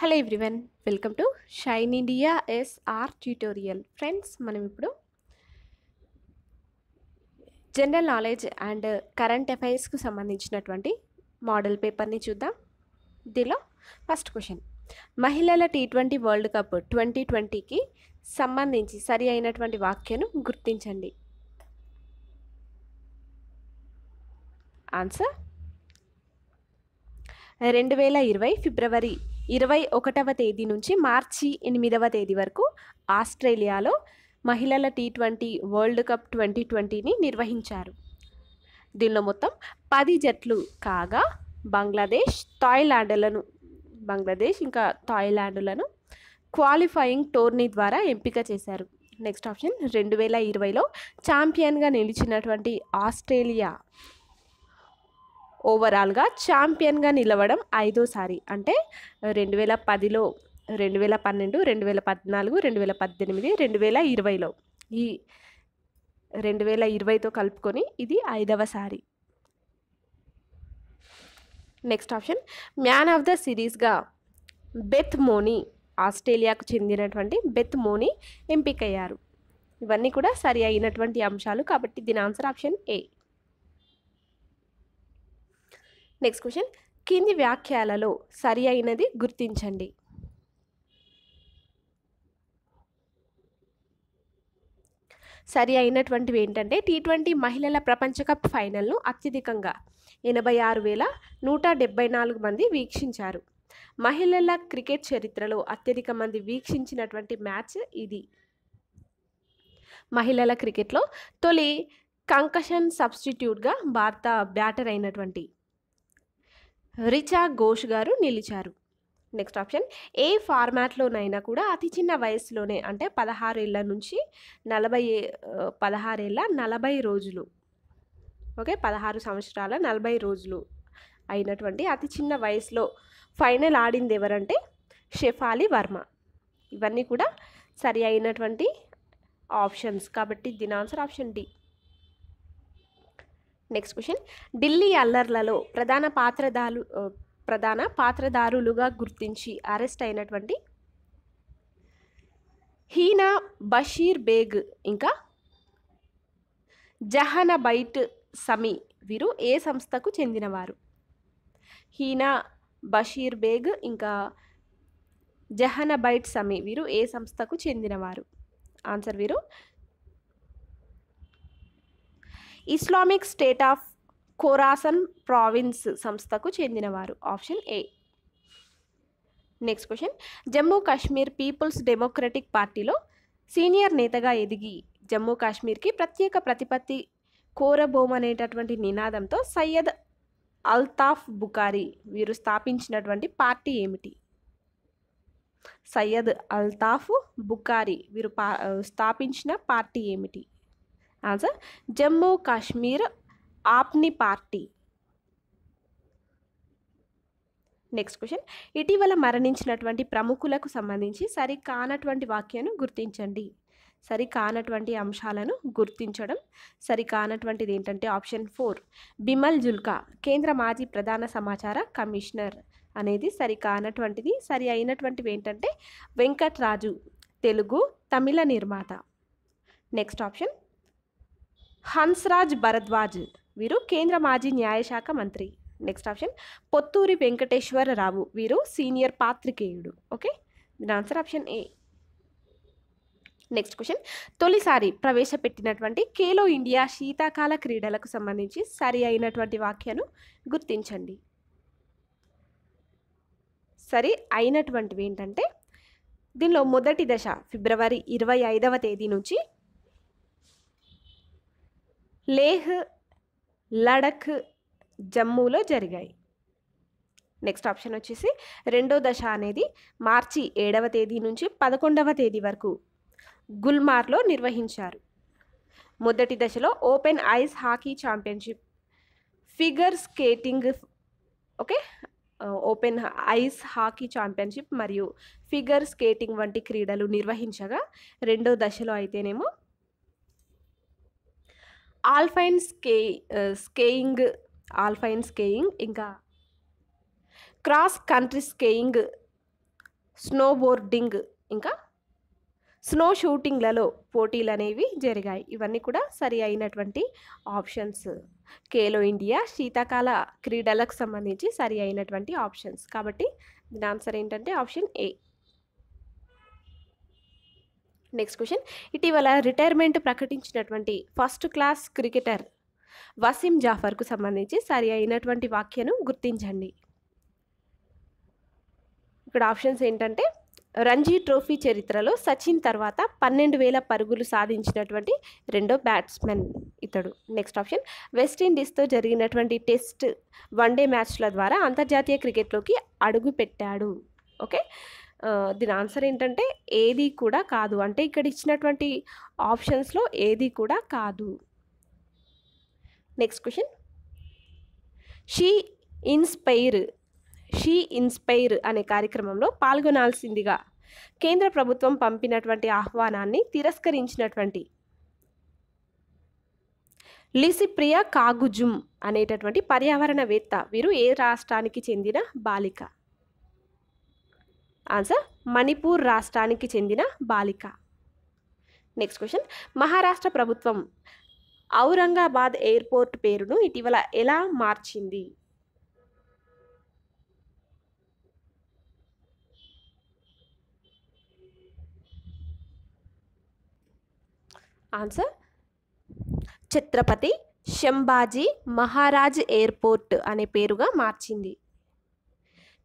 hello everyone welcome to shine India SR tutorial friends మనం ఇప్పుడు general knowledge and current అఫైర్స్కు సంబంధించినటువంటి model పేపర్ని చూద్దాం దీనిలో ఫస్ట్ క్వశ్చన్ మహిళల T twenty world cup twenty ట్వంటీకి సంబంధించి సరి అయినటువంటి వాక్యను గుర్తించండి ఆన్సర్ రెండు వేల ఇరవై ఫిబ్రవరి ఇరవై ఒకటవ తేదీ నుంచి మార్చి ఎనిమిదవ తేదీ వరకు ఆస్ట్రేలియాలో మహిళల T twenty world cup twenty ట్వంటీని నిర్వహించారు దీనిలో మొత్తం పది జట్లు కాగా బంగ్లాదేశ్ థాయిలాండ్లను బంగ్లాదేశ్ ఇంకా థాయిలాండ్లను క్వాలిఫైయింగ్ టోర్నీ ద్వారా ఎంపిక చేశారు నెక్స్ట్ ఆప్షన్ రెండు వేల ఇరవైలో ఛాంపియన్గా నిలిచినటువంటి ఆస్ట్రేలియా ఓవరాల్గా ఛాంపియన్గా నిలవడం ఐదోసారి అంటే రెండు వేల పదిలో రెండు వేల పన్నెండు రెండు వేల పద్నాలుగు రెండు వేల పద్దెనిమిది రెండు వేల ఇరవైలో ఈ రెండు వేల ఇరవైతో కలుపుకొని ఇది ఐదవసారి next option man of the సిరీస్గా బెత్ మోనీ ఆస్ట్రేలియాకు చెందినటువంటి బెత్ మోనీ ఎంపికయ్యారు ఇవన్నీ కూడా సరి అయినటువంటి అంశాలు కాబట్టి దీని answer option A next question కింది వ్యాఖ్యలలో సరి అయినది గుర్తించండి సరి అయినటువంటివి ఏంటంటే టీ ట్వంటీ మహిళల ప్రపంచ కప్ ఫైనల్ను అత్యధికంగా ఎనభై ఆరు వేల నూట డెబ్బై నాలుగు మంది వీక్షించారు మహిళల క్రికెట్ చరిత్రలో అత్యధిక మంది వీక్షించినటువంటి మ్యాచ్ ఇది మహిళల క్రికెట్లో తొలి కంకషన్ సబ్స్టిట్యూట్గా భారత బ్యాటర్ అయినటువంటి రిచా ఘోష్ గారు నిలిచారు నెక్స్ట్ ఆప్షన్ ఏ ఫార్మాట్లోనైనా కూడా అతి చిన్న వయసులోనే అంటే పదహారు ఏళ్ళ నుంచి నలభై పదహారేళ్ళ నలభై రోజులు ఓకే పదహారు సంవత్సరాల నలభై రోజులు అయినటువంటి అతి చిన్న వయసులో ఫైనల్ ఆడింది ఎవరంటే షెఫాలి వర్మ ఇవన్నీ కూడా సరి అయినటువంటి ఆప్షన్స్ కాబట్టి దీని answer option D next question Delhi అల్లర్లలో ప్రధాన పాత్రదారు ప్రధాన పాత్రదారులుగా గుర్తించి అరెస్ట్ అయినటువంటి హీనా బషీర్ బేగ్ ఇంకా జహనబైట్ సమీ వీరు ఏ సంస్థకు చెందినవారు హీనా బషీర్ బేగ్ ఇంకా జహనబైట్ సమీ వీరు ఏ సంస్థకు చెందినవారు ఆన్సర్ వీరు Islamic State of Khorasan Province సంస్థకు చెందినవారు option A next question Jammu Kashmir peoples democratic పార్టీలో సీనియర్ నేతగా ఎదిగి జమ్మూ కాశ్మీర్కి ప్రత్యేక ప్రతిపత్తి కోరబోమ్ అనేటటువంటి నినాదంతో సయ్యద్ అల్తాఫ్ బుకారి వీరు స్థాపించినటువంటి పార్టీ ఏమిటి సయ్యద్ అల్తాఫ్ బుకారి వీరు పా స్థాపించిన పార్టీ ఏమిటి యాజ్ Jammu Kashmir Apni party next question ఇటీవల మరణించినటువంటి ప్రముఖులకు సంబంధించి సరి కానటువంటి వాక్యాన్ని గుర్తించండి సరి కానటువంటి అంశాలను గుర్తించడం సరి కానటువంటిది ఏంటంటే ఆప్షన్ ఫోర్ బిమల్ జుల్కా కేంద్ర మాజీ ప్రధాన సమాచార కమిషనర్ అనేది సరి కానటువంటిది సరి అయినటువంటివి ఏంటంటే వెంకట్రాజు తెలుగు తమిళ నిర్మాత నెక్స్ట్ ఆప్షన్ హన్స్రాజ్ భరద్వాజ్ వీరు కేంద్ర మాజీ న్యాయశాఖ మంత్రి నెక్స్ట్ ఆప్షన్ పొత్తూరి రావు వీరు సీనియర్ పాత్రికేయుడు ఓకే దీని answer option A next question తొలిసారి ప్రవేశపెట్టినటువంటి ఖేలో ఇండియా శీతాకాల క్రీడలకు సంబంధించి సరి అయినటువంటి వాక్యాలు గుర్తించండి సరి అయినటువంటివి ఏంటంటే దీనిలో మొదటి దశ ఫిబ్రవరి ఇరవై ఐదవ తేదీ నుంచి లేహ్ లడఖ్ జమ్మూలో జరిగాయి నెక్స్ట్ ఆప్షన్ వచ్చేసి రెండో దశ అనేది మార్చి ఏడవ తేదీ నుంచి పదకొండవ తేదీ వరకు గుల్మార్లో నిర్వహించారు మొదటి దశలో open ice hockey championship figure skating okay open ice hockey championship మరియు ఫిగర్ స్కేటింగ్ వంటి క్రీడలు నిర్వహించగా రెండో దశలో అయితేనేమో ఆల్ఫైన్ స్కే స్కేయింగ్ ఆల్ఫైన్ స్కేయింగ్ ఇంకా క్రాస్ కంట్రీ స్కేయింగ్ స్నోబోర్డింగ్ ఇంకా స్నో షూటింగ్లలో పోటీలు అనేవి జరిగాయి ఇవన్నీ కూడా సరి అయినటువంటి ఆప్షన్స్ కేలో ఇండియా శీతాకాల క్రీడలకు సంబంధించి సరి అయినటువంటి ఆప్షన్స్ కాబట్టి దీని ఆన్సర్ ఏంటంటే ఆప్షన్ ఏ నెక్స్ట్ క్వశ్చన్ ఇటీవల రిటైర్మెంట్ ప్రకటించినటువంటి ఫస్ట్ క్లాస్ క్రికెటర్ వసీం జాఫర్కు సంబంధించి సరి అయినటువంటి వాక్యను గుర్తించండి ఇక్కడ ఆప్షన్స్ ఏంటంటే రంజీ ట్రోఫీ చరిత్రలో సచిన్ తర్వాత పన్నెండు వేల పరుగులు సాధించినటువంటి రెండో బ్యాట్స్మెన్ ఇతడు నెక్స్ట్ ఆప్షన్ వెస్టిండీస్తో జరిగినటువంటి టెస్ట్ వన్డే మ్యాచ్ల ద్వారా అంతర్జాతీయ క్రికెట్లోకి అడుగు పెట్టాడు ఓకే దీని ఆన్సర్ ఏంటంటే ఏది కూడా కాదు అంటే ఇక్కడ ఇచ్చినటువంటి ఆప్షన్స్లో ఏది కూడా కాదు next question she inspire she inspire అనే కార్యక్రమంలో పాల్గొనాల్సిందిగా కేంద్ర ప్రభుత్వం పంపినటువంటి ఆహ్వానాన్ని తిరస్కరించినటువంటి లిసిప్రియ కాగుజుమ్ అనేటటువంటి పర్యావరణవేత్త వీరు ఏ రాష్ట్రానికి చెందిన బాలిక ఆన్సర్ మణిపూర్ రాష్ట్రానికి చెందిన బాలిక నెక్స్ట్ క్వశ్చన్ మహారాష్ట్ర ప్రభుత్వం ఔరంగాబాద్ ఎయిర్పోర్ట్ పేరును ఇటీవల ఎలా మార్చింది ఆన్సర్ ఛత్రపతి శంభాజీ మహారాజ్ ఎయిర్పోర్ట్ అనే పేరుగా మార్చింది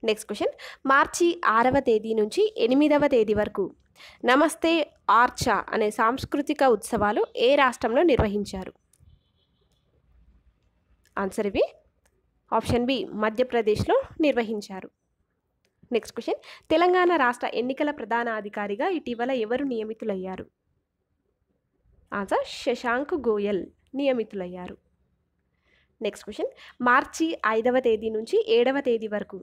నెక్స్ట్ క్వశ్చన్ మార్చి ఆరవ తేదీ నుంచి ఎనిమిదవ తేదీ వరకు నమస్తే ఆర్చా అనే సాంస్కృతిక ఉత్సవాలు ఏ రాష్ట్రంలో నిర్వహించారు ఆన్సర్ ఇవి ఆప్షన్ బి మధ్యప్రదేశ్లో నిర్వహించారు నెక్స్ట్ క్వశ్చన్ తెలంగాణ రాష్ట్ర ఎన్నికల ప్రధాన అధికారిగా ఇటీవల ఎవరు నియమితులయ్యారు ఆన్సర్ శశాంక్ గోయల్ నియమితులయ్యారు నెక్స్ట్ క్వశ్చన్ మార్చి ఐదవ తేదీ నుంచి ఏడవ తేదీ వరకు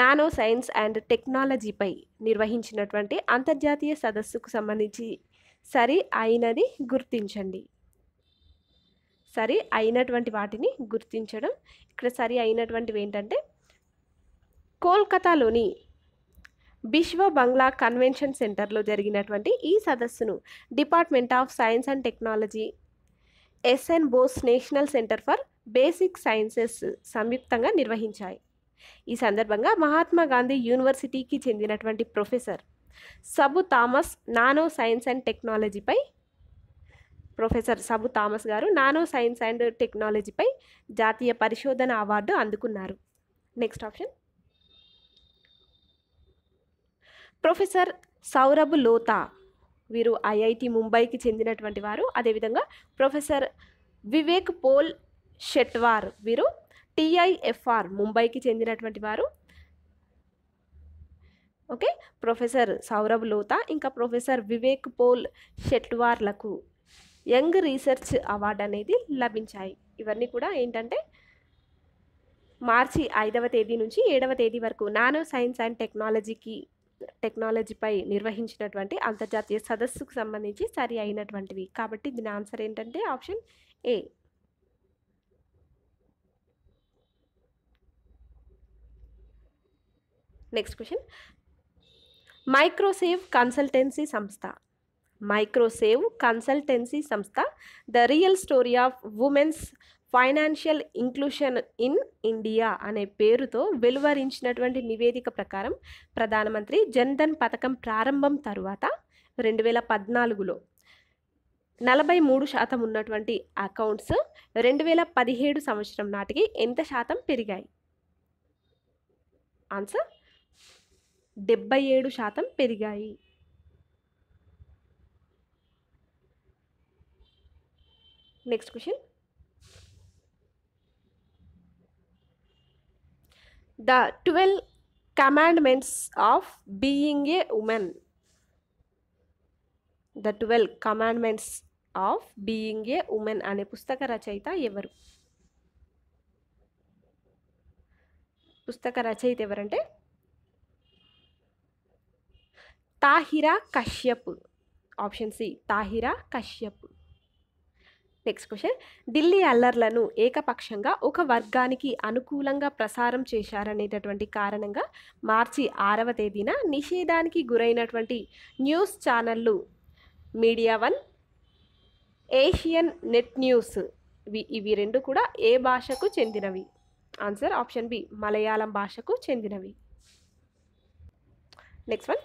నానో సైన్స్ అండ్ టెక్నాలజీపై నిర్వహించినటువంటి అంతర్జాతీయ సదస్సుకు సంబంధించి సరి అయినది గుర్తించండి సరి అయినటువంటి వాటిని గుర్తించడం ఇక్కడ సరి అయినటువంటివి ఏంటంటే కోల్కతాలోని బిశ్వ బంగ్లా కన్వెన్షన్ సెంటర్లో జరిగినటువంటి ఈ సదస్సును department of science and technology SN Bose national centre for basic sciences సంయుక్తంగా నిర్వహించాయి ఈ సందర్భంగా మహాత్మా గాంధీ యూనివర్సిటీకి చెందినటువంటి professor Sabu Thomas nano science and టెక్నాలజీపై ప్రొఫెసర్ సబు థామస్ గారు నానో సైన్స్ అండ్ టెక్నాలజీపై జాతీయ పరిశోధన అవార్డు అందుకున్నారు next option professor Saurabh Lotha వీరు ఐఐటి ముంబైకి చెందినటువంటి వారు అదేవిధంగా ప్రొఫెసర్ వివేక్ పోల్ షెట్వార్ వీరు టీఐఎఫ్ఆర్ ముంబైకి చెందినటువంటి వారు ఓకే ప్రొఫెసర్ సౌరభ్ లోతా ఇంకా ప్రొఫెసర్ వివేక్ పోల్ షెట్వార్లకు యంగ్ రీసెర్చ్ అవార్డు అనేది లభించాయి ఇవన్నీ కూడా ఏంటంటే మార్చి ఐదవ తేదీ నుంచి ఏడవ తేదీ వరకు నానో సైన్స్ అండ్ టెక్నాలజీకి టెక్నాలజీపై నిర్వహించినటువంటి అంతర్జాతీయ సదస్సుకు సంబంధించి సరి అయినటువంటివి కాబట్టి దీని ఆన్సర్ ఏంటంటే option A next question MicroSave consultancy సంస్థ మైక్రోసేవ్ కన్సల్టెన్సీ సంస్థ the real story of women's financial inclusion in India అనే పేరుతో వెలువరించినటువంటి నివేదిక ప్రకారం ప్రధానమంత్రి జన్ధన్ పథకం ప్రారంభం తరువాత రెండు వేల పద్నాలుగులో నలభై మూడు శాతం ఉన్నటువంటి అకౌంట్స్ రెండు వేల పదిహేడు సంవత్సరం నాటికి ఎంత శాతం పెరిగాయి ఆన్సర్ డెబ్బై ఏడు శాతం పెరిగాయి next question the twelve commandments of being a woman the twelve commandments of being a woman అనే పుస్తక రచయిత ఎవరు పుస్తక రచయిత ఎవరంటే Tahira Kashyap option C Tahira Kashyap next question Delhi అల్లర్లను ఏకపక్షంగా ఒక వర్గానికి అనుకూలంగా ప్రసారం చేశారనేటటువంటి కారణంగా మార్చి ఆరవ తేదీన నిషేధానికి గురైనటువంటి న్యూస్ ఛానళ్ళు media one Asianet news ఇవి ఇవి రెండు కూడా ఏ భాషకు చెందినవి ఆన్సర్ ఆప్షన్ బి మలయాళం భాషకు చెందినవి నెక్స్ట్ వన్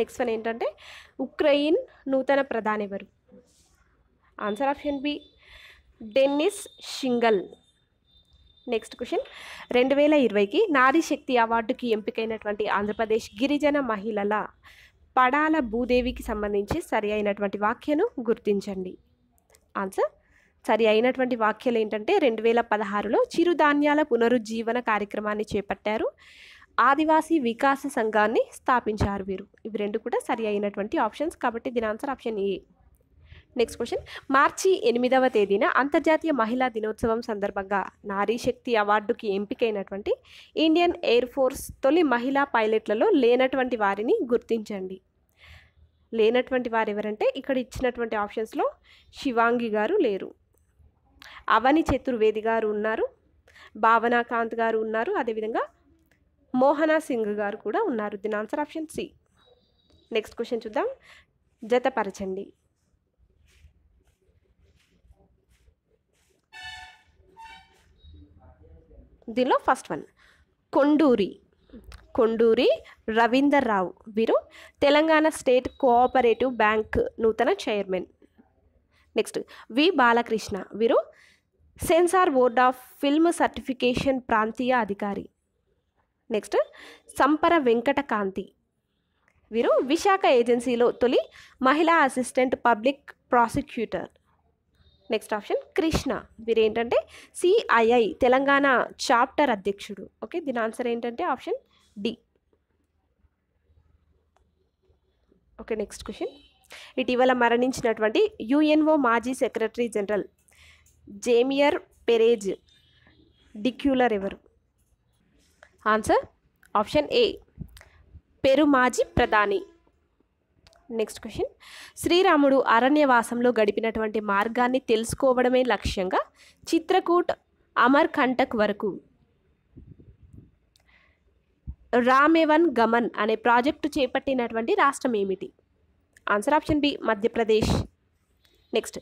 నెక్స్ట్ వన్ ఏంటంటే ఉక్రెయిన్ నూతన ప్రధాన ఎవరు answer option B Denys Shmyhal next question రెండు వేల ఇరవైకి నారీ శక్తి అవార్డుకి ఎంపికైనటువంటి ఆంధ్రప్రదేశ్ గిరిజన మహిళల పడాల భూదేవికి సంబంధించి సరి అయినటువంటి వాక్యను గుర్తించండి ఆన్సర్ సరి అయినటువంటి వాక్యాలు ఏంటంటే రెండు వేల పదహారులో చిరుధాన్యాల పునరుజ్జీవన కార్యక్రమాన్ని చేపట్టారు ఆదివాసీ వికాస సంఘాన్ని స్థాపించారు వీరు ఇవి రెండు కూడా సరి అయినటువంటి ఆప్షన్స్ కాబట్టి దీని answer option A next question మార్చి ఎనిమిదవ తేదీన అంతర్జాతీయ మహిళా దినోత్సవం సందర్భంగా నారీ శక్తి అవార్డుకి ఎంపికైనటువంటి ఇండియన్ ఎయిర్ ఫోర్స్ తొలి మహిళా పైలట్లలో లేనటువంటి వారిని గుర్తించండి లేనటువంటి వారు ఎవరంటే ఇక్కడ ఇచ్చినటువంటి ఆప్షన్స్లో శివాంగి గారు లేరు అవని చతుర్వేది గారు ఉన్నారు భావనాకాంత్ గారు ఉన్నారు అదేవిధంగా మోహనా సింగ్ గారు కూడా ఉన్నారు దీని answer option C next question చూద్దాం జతపరచండి దీనిలో ఫస్ట్ వన్ కొండూరి కొండూరి రవీందర్ రావు వీరు తెలంగాణ స్టేట్ కోఆపరేటివ్ బ్యాంక్ నూతన చైర్మన్ నెక్స్ట్ వి బాలకృష్ణ వీరు censor board of film certification ప్రాంతీయ అధికారి నెక్స్ట్ సంపర వెంకటకాంతి వీరు విశాఖ ఏజెన్సీలో తొలి మహిళా assistant public prosecutor next option Krishna వీరు ఏంటంటే సిఐఐ తెలంగాణ చాప్టర్ అధ్యక్షుడు ఓకే దీని ఆన్సర్ ఏంటంటే option D okay next question ఇటీవల మరణించినటువంటి యుఎన్ఓ మాజీ secretary general Javier Perez de Cuellar ఎవరు ఆన్సర్ ఆప్షన్ ఏ పెరు మాజీ ప్రధాని నెక్స్ట్ క్వశ్చన్ శ్రీరాముడు అరణ్యవాసంలో గడిపినటువంటి మార్గాన్ని తెలుసుకోవడమే లక్ష్యంగా చిత్రకూట్ అమర్కంటక్ వరకు రామేవన్ గమన్ అనే ప్రాజెక్టు చేపట్టినటువంటి రాష్ట్రం ఏమిటి answer option B Madhya Pradesh next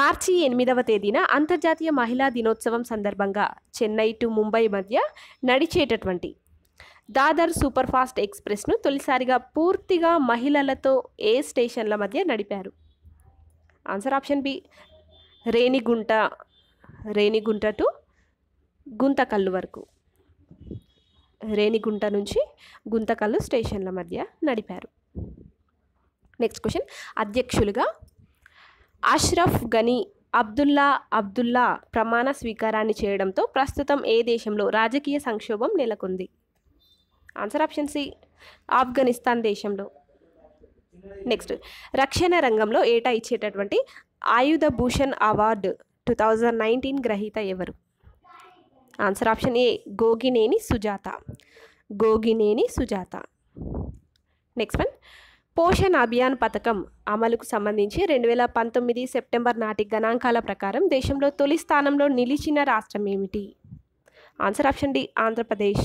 మార్చి ఎనిమిదవ తేదీన అంతర్జాతీయ మహిళా దినోత్సవం సందర్భంగా చెన్నై టు ముంబై మధ్య నడిచేటటువంటి దాదర్ సూపర్ఫాస్ట్ ఎక్స్ప్రెస్ను తొలిసారిగా పూర్తిగా మహిళలతో ఏ స్టేషన్ల మధ్య నడిపారు answer option B Renigunta Renigunta to Guntakal వరకు రేణిగుంట నుంచి గుంతకల్లు స్టేషన్ల మధ్య నడిపారు నెక్స్ట్ క్వశ్చన్ అధ్యక్షులుగా అష్రఫ్ గనీ అబ్దుల్లా అబ్దుల్లా ప్రమాణ స్వీకారాన్ని చేయడంతో ప్రస్తుతం ఏ దేశంలో రాజకీయ సంక్షోభం నెలకొంది ఆన్సర్ ఆప్షన్ సి ఆఫ్ఘనిస్తాన్ దేశంలో నెక్స్ట్ రక్షణ రంగంలో ఏటా ఇచ్చేటటువంటి Ayudha Bhushan award two thousand nineteen గ్రహీత ఎవరు answer option A Gogineni Sujatha Gogineni Sujatha next one Poshan Abhiyan పథకం అమలుకు సంబంధించి రెండు వేల పంతొమ్మిది సెప్టెంబర్ నాటి గణాంకాల ప్రకారం దేశంలో తొలి స్థానంలో నిలిచిన రాష్ట్రం ఏమిటి answer option D Andhra Pradesh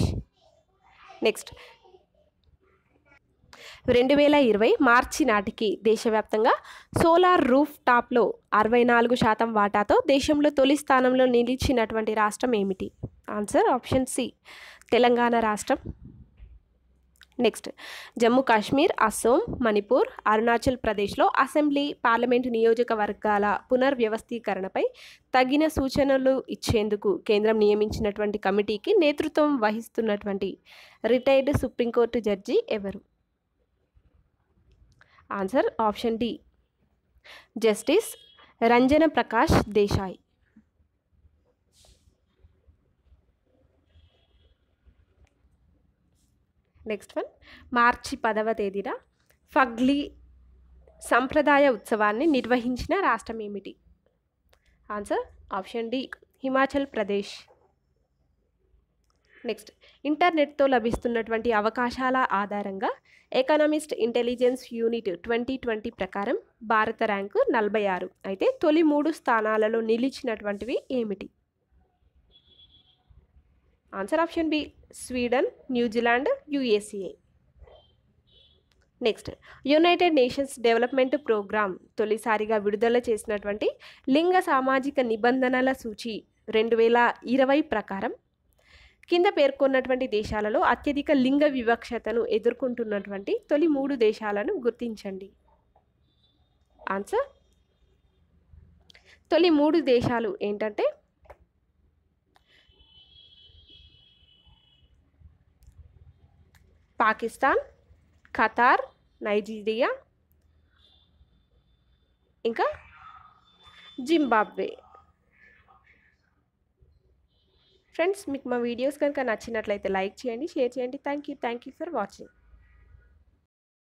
next రెండు వేల ఇరవై మార్చి నాటికి దేశవ్యాప్తంగా సోలార్ రూఫ్ టాప్లో అరవై నాలుగు శాతం వాటాతో దేశంలో తొలి స్థానంలో నిలిచినటువంటి రాష్ట్రం ఏమిటి ఆన్సర్ ఆప్షన్ సి తెలంగాణ రాష్ట్రం నెక్స్ట్ జమ్మూ కాశ్మీర్ అస్సోం మణిపూర్ అరుణాచల్ ప్రదేశ్లో అసెంబ్లీ పార్లమెంటు నియోజకవర్గాల పునర్వ్యవస్థీకరణపై తగిన సూచనలు ఇచ్చేందుకు కేంద్రం నియమించినటువంటి కమిటీకి నేతృత్వం వహిస్తున్నటువంటి రిటైర్డ్ సుప్రీంకోర్టు జడ్జి ఎవరు answer option D justice Ranjana Prakash Desai next one మార్చి పదవ తేదీన ఫగ్లీ సంప్రదాయ ఉత్సవాన్ని నిర్వహించిన రాష్ట్రం ఏమిటి answer option D Himachal Pradesh next ఇంటర్నెట్తో లభిస్తున్నటువంటి అవకాశాల ఆధారంగా economist intelligence unit twenty twenty ప్రకారం భారత ర్యాంకు నలభై ఆరు అయితే తొలి మూడు స్థానాలలో నిలిచినటువంటివి ఏమిటి answer option B Sweden New Zealand యుఏసిఏ next united nations development programme తొలిసారిగా విడుదల చేసినటువంటి లింగ సామాజిక నిబంధనల సూచి రెండు వేల ఇరవై ప్రకారం కింద పేర్కొన్నటువంటి దేశాలలో అత్యధిక లింగ వివక్షతను ఎదుర్కొంటున్నటువంటి తొలి మూడు దేశాలను గుర్తించండి ఆన్సర్ తొలి మూడు దేశాలు ఏంటంటే పాకిస్తాన్ ఖతార్ నైజీరియా ఇంకా జింబాబ్వే ఫ్రెండ్స్ మీకు మా వీడియోస్ కనుక నచ్చినట్లయితే లైక్ చేయండి షేర్ చేయండి thank you thank you for watching